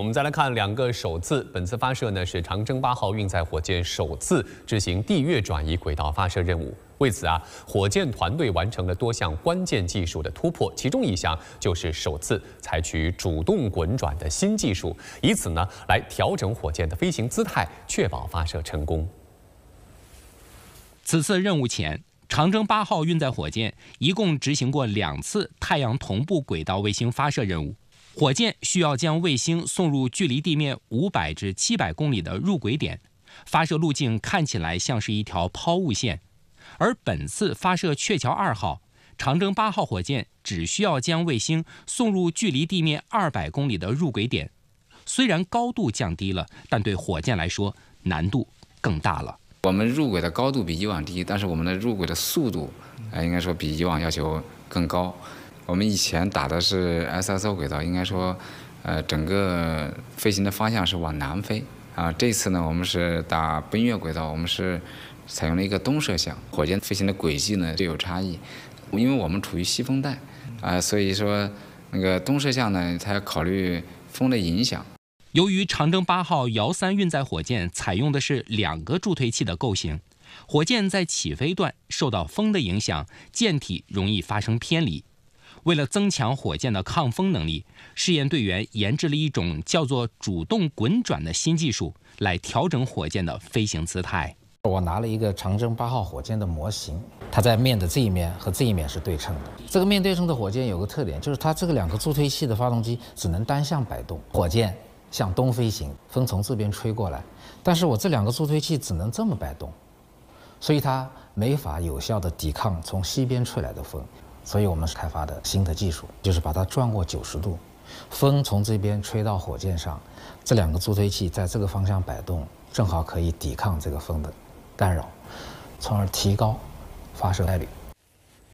我们再来看两个首次。本次发射呢是长征八号运载火箭首次执行地月转移轨道发射任务。为此啊，火箭团队完成了多项关键技术的突破，其中一项就是首次采取主动滚转的新技术，以此呢来调整火箭的飞行姿态，确保发射成功。此次任务前，长征八号运载火箭一共执行过两次太阳同步轨道卫星发射任务。火箭需要将卫星送入距离地面五百至七百公里的入轨点，发射路径看起来像是一条抛物线。而本次发射鹊桥二号，长征八号火箭只需要将卫星送入距离地面二百公里的入轨点。虽然高度降低了，但对火箭来说难度更大了。我们入轨的高度比以往低，但是我们的入轨的速度，啊，应该说比以往要求更高。我们以前打的是 SSO 轨道，应该说，呃，整个飞行的方向是往南飞啊。这次呢，我们是打奔月轨道，我们是采用了一个东射向，火箭飞行的轨迹呢就有差异。因为我们处于西风带啊，所以说那个东射向呢，它要考虑风的影响。由于长征八号遥三运载火箭采用的是两个助推器的构型，火箭在起飞段受到风的影响，舰体容易发生偏离。为了增强火箭的抗风能力，试验队员研制了一种叫做“主动滚转”的新技术，来调整火箭的飞行姿态。我拿了一个长征八号火箭的模型，它在面的这一面和这一面是对称的。这个面对称的火箭有个特点，就是它这个两个助推器的发动机只能单向摆动。火箭向东飞行，风从这边吹过来，但是我这两个助推器只能这么摆动，所以它没法有效的抵抗从西边吹来的风。所以我们是开发的新的技术，就是把它转过九十度，风从这边吹到火箭上，这两个助推器在这个方向摆动，正好可以抵抗这个风的干扰，从而提高发射概率。